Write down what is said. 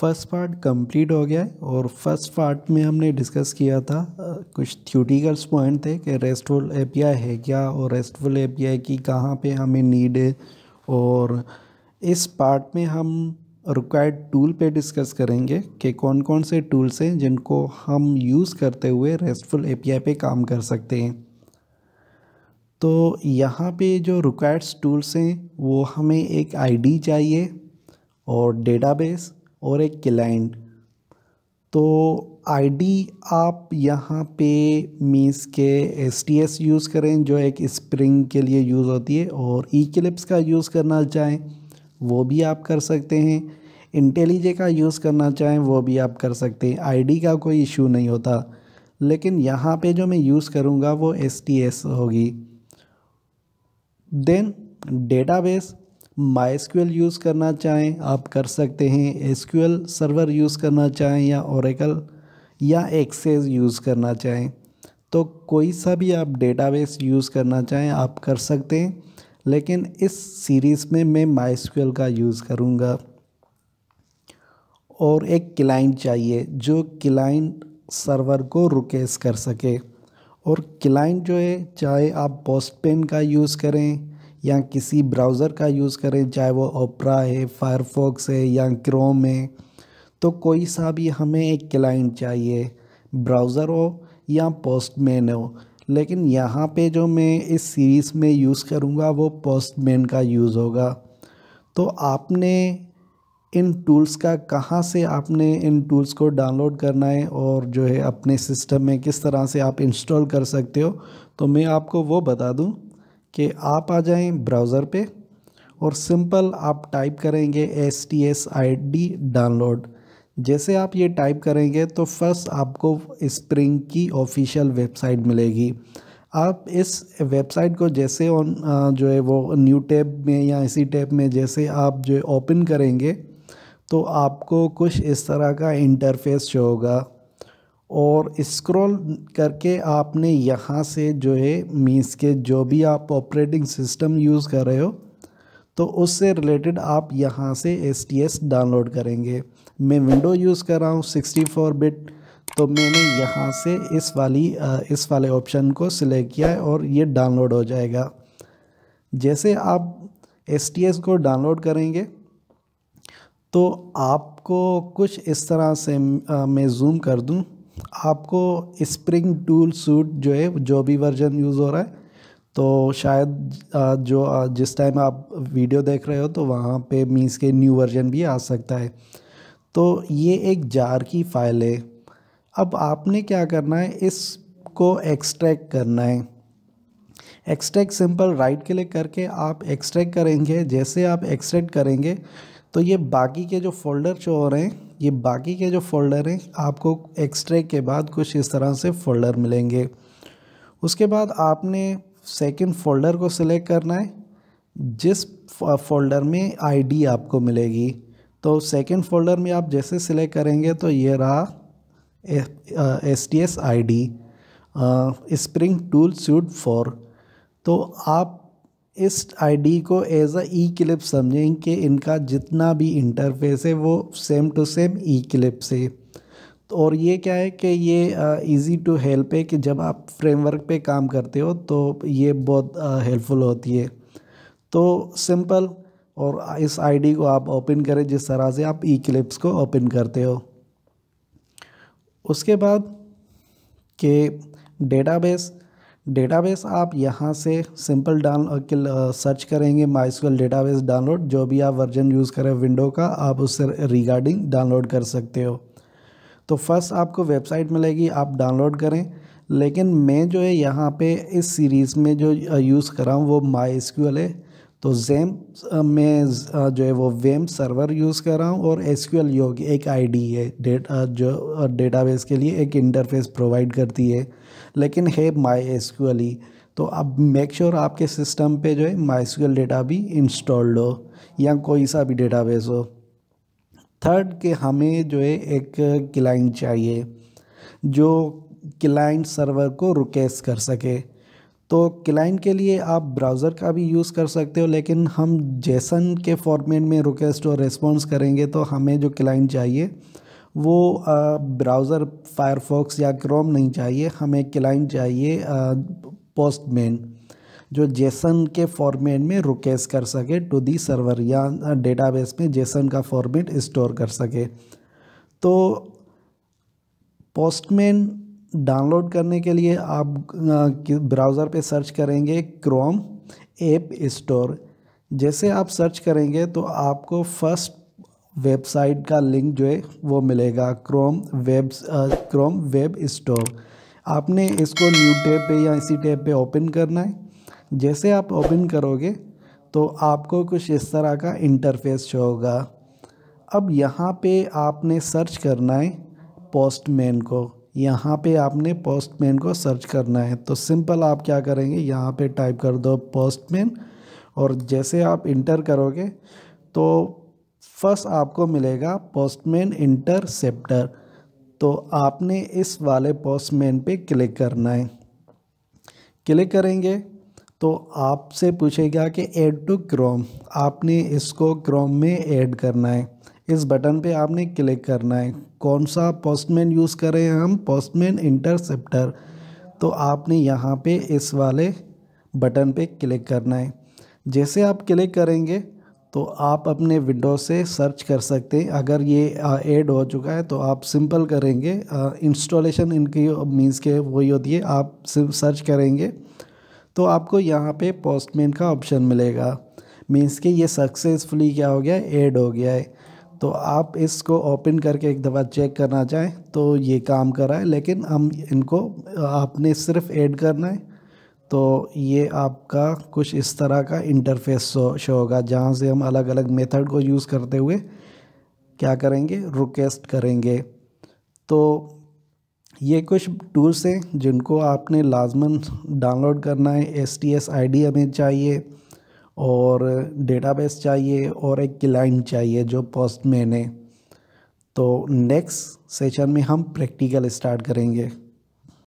first part complete हो गया है और फर्स्ट पार्ट में हमने डिस्कस किया था कुछ थ्यूटिकल्स पॉइंट थे कि रेस्टफुल एपीआई है क्या और रेस्टफुल एपीआई की कहाँ पे हमें नीड है और इस पार्ट में हम रिक्वायर्ड टूल पे डिस्कस करेंगे कि कौन कौन से टूल्स हैं जिनको हम यूज़ करते हुए रेस्टफुल एपीआई पे काम कर सकते हैं तो यहाँ पे जो रिक्वायर्ड्स टूल्स हैं वो हमें एक आईडी चाहिए और डेटाबेस और एक क्लाइंट तो आईडी आप यहाँ पे मीस के एस टी एस यूज़ करें जो एक स्प्रिंग के लिए यूज़ होती है और ई क्लिप्स का यूज़ करना चाहें वो भी आप कर सकते हैं इंटेलीजे का यूज़ करना चाहें वो भी आप कर सकते हैं आईडी का कोई इशू नहीं होता लेकिन यहाँ पे जो मैं यूज़ करूँगा वो एस टी एस होगी देन डेटाबेस माई यूज़ करना चाहें आप कर सकते हैं एस सर्वर यूज़ करना चाहें या औरकल या एक्सेस यूज़ करना चाहें तो कोई सा भी आप डेटाबेस यूज़ करना चाहें आप कर सकते हैं लेकिन इस सीरीज़ में मैं माई का यूज़ करूँगा और एक क्लाइंट चाहिए जो क्लाइंट सर्वर को रिक्वेस्ट कर सके और क्लाइंट जो है चाहे आप पोस्ट पेन का यूज़ करें या किसी ब्राउज़र का यूज़ करें चाहे वो ओपरा है फायरफॉक्स है या क्रोम है तो कोई सा भी हमें एक क्लाइंट चाहिए ब्राउज़र हो या पोस्टमैन हो लेकिन यहाँ पे जो मैं इस सीरीज़ में यूज़ करूँगा वो पोस्टमैन का यूज़ होगा तो आपने इन टूल्स का कहाँ से आपने इन टूल्स को डाउनलोड करना है और जो है अपने सिस्टम में किस तरह से आप इंस्टॉल कर सकते हो तो मैं आपको वो बता दूँ कि आप आ जाएं ब्राउज़र पे और सिंपल आप टाइप करेंगे S T S I D download जैसे आप ये टाइप करेंगे तो फर्स्ट आपको स्प्रिंग की ऑफिशियल वेबसाइट मिलेगी आप इस वेबसाइट को जैसे ऑन जो है वो न्यू टैब में या इसी टैब में जैसे आप जो ओपन करेंगे तो आपको कुछ इस तरह का इंटरफेस शो होगा और स्क्रॉल करके आपने यहाँ से जो है मीन्स के जो भी आप ऑपरेटिंग सिस्टम यूज़ कर रहे हो तो उससे रिलेटेड आप यहाँ से एस टी एस डाउनलोड करेंगे मैं विंडो यूज़ कर रहा हूँ सिक्सटी फोर बिट तो मैंने यहाँ से इस वाली इस वाले ऑप्शन को सिलेक्ट किया है और ये डाउनलोड हो जाएगा जैसे आप एस टी एस को डाउनलोड करेंगे तो आपको कुछ इस तरह से मैं जूम कर दूँ आपको स्प्रिंग टूल सूट जो है जो भी वर्जन यूज़ हो रहा है तो शायद जो जिस टाइम आप वीडियो देख रहे हो तो वहाँ पे मीन्स के न्यू वर्जन भी आ सकता है तो ये एक जार की फ़ाइल है अब आपने क्या करना है इसको एक्सट्रैक्ट करना है एक्सट्रैक्ट सिंपल राइट क्लिक करके आप एक्सट्रैक्ट करेंगे जैसे आप एक्सट्रैक्ट करेंगे तो ये बाकी के जो फोल्डर जो हो रहे हैं ये बाकी के जो फोल्डर हैं आपको एक्सट्रे के बाद कुछ इस तरह से फोल्डर मिलेंगे उसके बाद आपने सेकंड फोल्डर को सिलेक्ट करना है जिस फोल्डर में आईडी आपको मिलेगी तो सेकंड फोल्डर में आप जैसे सिलेक्ट करेंगे तो ये रहा S T S I D spring tool suite for तो आप इस आईडी को एज अ ई क्लिप समझें कि इनका जितना भी इंटरफेस है वो same to same Eclipse से तो और ये क्या है कि ये इजी टू हेल्प है कि जब आप फ्रेमवर्क पे काम करते हो तो ये बहुत हेल्पफुल होती है तो सिंपल और इस आईडी को आप ओपन करें जिस तरह से आप ई क्लिप्स को ओपन करते हो उसके बाद के डेटाबेस डेटाबेस आप यहाँ से सिंपल डाउन सर्च करेंगे माइस्कल डेटाबेस डाउनलोड जो भी आप वर्जन यूज़ करें विंडो का आप उससे रिगार्डिंग डाउनलोड कर सकते हो तो फर्स्ट आपको वेबसाइट मिलेगी आप डाउनलोड करें लेकिन मैं जो है यहाँ पे इस सीरीज़ में जो यूज़ कराऊँ वो माई है तो जेम में जो है वो वेम सर्वर यूज़ कर रहा हूँ और एस योग एक आईडी है डेटा जो डेटाबेस के लिए एक इंटरफेस प्रोवाइड करती है लेकिन है माई एस ही तो अब मेक श्योर sure आपके सिस्टम पे जो है माई एल डेटा भी इंस्टॉल्ड हो या कोई सा भी डेटाबेस हो थर्ड के हमें जो है एक क्लाइंट चाहिए जो क्लाइंट सर्वर को रिक्वेस्ट कर सके तो क्लाइंट के लिए आप ब्राउज़र का भी यूज़ कर सकते हो लेकिन हम जैसन के फॉर्मेट में रिक्वेस्ट और रिस्पॉन्स करेंगे तो हमें जो क्लाइंट चाहिए वो ब्राउज़र फायरफॉक्स या क्रोम नहीं चाहिए हमें क्लाइंट चाहिए पोस्टमैन जो जेसन के फॉर्मेट में रिक्वेस्ट कर सके टू दी सर्वर या डेटाबेस में जेसन का फॉर्मेट स्टोर कर सके तो पोस्टमैन डाउनलोड करने के लिए आप ब्राउज़र पे सर्च करेंगे क्रोम ऐप स्टोर जैसे आप सर्च करेंगे तो आपको फर्स्ट वेबसाइट का लिंक जो है वो मिलेगा Chrome web Chrome web store आपने इसको न्यू टैब पे या इसी टैब पे ओपन करना है जैसे आप ओपन करोगे तो आपको कुछ इस तरह का इंटरफेस शो होगा अब यहाँ पे आपने सर्च करना है पोस्टमैन को यहाँ पे आपने पोस्टमैन को सर्च करना है तो सिंपल आप क्या करेंगे यहाँ पे टाइप कर दो पोस्टमैन और जैसे आप इंटर करोगे तो फर्स्ट आपको मिलेगा पोस्टमैन इंटरसेप्टर तो आपने इस वाले पोस्टमैन पे क्लिक करना है क्लिक करेंगे तो आपसे पूछेगा कि ऐड टू क्रोम आपने इसको क्रोम में ऐड करना है इस बटन पे आपने क्लिक करना है कौन सा पोस्टमैन यूज़ करें हम पोस्टमैन इंटरसेप्टर तो आपने यहाँ पे इस वाले बटन पे क्लिक करना है जैसे आप क्लिक करेंगे तो आप अपने विंडो से सर्च कर सकते हैं अगर ये ऐड हो चुका है तो आप सिंपल करेंगे इंस्टॉलेशन इनकी मीन्स के वही होती है आप सर्च करेंगे तो आपको यहाँ पे पोस्टमैन का ऑप्शन मिलेगा मीन्स कि ये सक्सेसफुली क्या हो गया ऐड हो गया है तो आप इसको ओपन करके एक दफ़ा चेक करना चाहें तो ये काम कर रहा है लेकिन हम इनको आपने सिर्फ ऐड करना है तो ये आपका कुछ इस तरह का इंटरफेस शो होगा जहाँ से हम अलग अलग मेथड को यूज़ करते हुए क्या करेंगे रिक्वेस्ट करेंगे तो ये कुछ टूल्स हैं जिनको आपने लाजमन डाउनलोड करना है S T S I D हमें चाहिए और डेटाबेस चाहिए और एक क्लाइंट चाहिए जो पोस्ट मैन है तो नेक्स्ट सेशन में हम प्रैक्टिकल स्टार्ट करेंगे